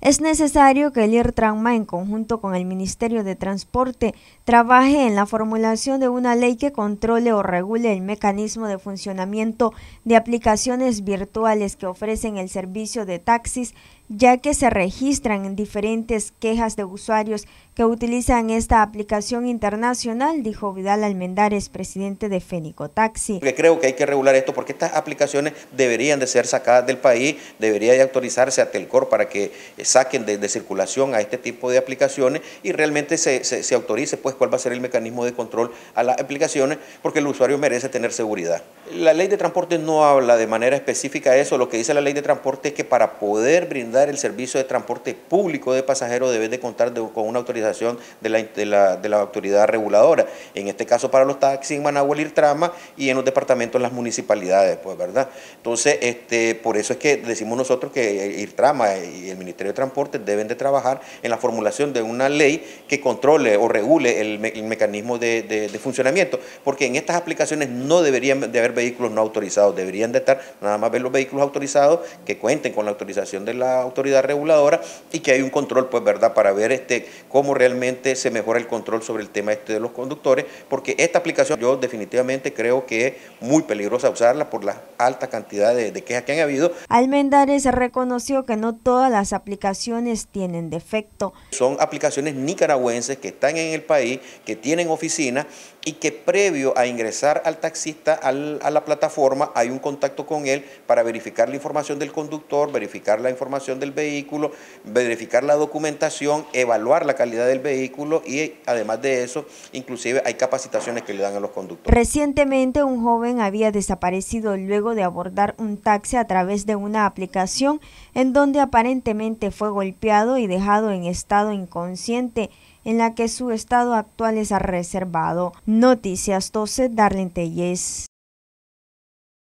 es necesario que el IRTRANMA, en conjunto con el Ministerio de Transporte, trabaje en la formulación de una ley que controle o regule el mecanismo de funcionamiento de aplicaciones virtuales que ofrecen el servicio de taxis, ya que se registran diferentes quejas de usuarios que utilizan esta aplicación internacional, dijo Vidal Almendares, presidente de Fénico Taxi. Creo que hay que regular esto porque estas aplicaciones deberían de ser sacadas del país, debería de autorizarse a Telcor para que saquen de, circulación a este tipo de aplicaciones y realmente se, autorice pues cuál va a ser el mecanismo de control a las aplicaciones porque el usuario merece tener seguridad. La ley de transporte no habla de manera específica eso, lo que dice la ley de transporte es que para poder brindar el servicio de transporte público de pasajeros debe de contar con una autorización de la, autoridad reguladora, en este caso para los taxis en Managua, el IRTRAMA y en los departamentos las municipalidades, pues verdad. Entonces, este, por eso es que decimos nosotros que IRTRAMA y el Ministerio transporte deben de trabajar en la formulación de una ley que controle o regule el, mecanismo de, funcionamiento, porque en estas aplicaciones no deberían de haber vehículos no autorizados, deberían de estar nada más ver los vehículos autorizados que cuenten con la autorización de la autoridad reguladora y que hay un control, pues, ¿verdad?, para ver este, cómo realmente se mejora el control sobre el tema este de los conductores, porque esta aplicación yo definitivamente creo que es muy peligrosa usarla por la alta cantidad de, de quejas que han habido. Almendares reconoció que no todas las aplicaciones aplicaciones tienen defecto. Son aplicaciones nicaragüenses que están en el país, que tienen oficina y que previo a ingresar al taxista a la plataforma hay un contacto con él para verificar la información del conductor, verificar la información del vehículo, verificar la documentación, evaluar la calidad del vehículo y además de eso, inclusive hay capacitaciones que le dan a los conductores. Recientemente un joven había desaparecido luego de abordar un taxi a través de una aplicación en donde aparentemente fue golpeado y dejado en estado inconsciente en la que su estado actual es reservado. Noticias 12, Darlene Telles.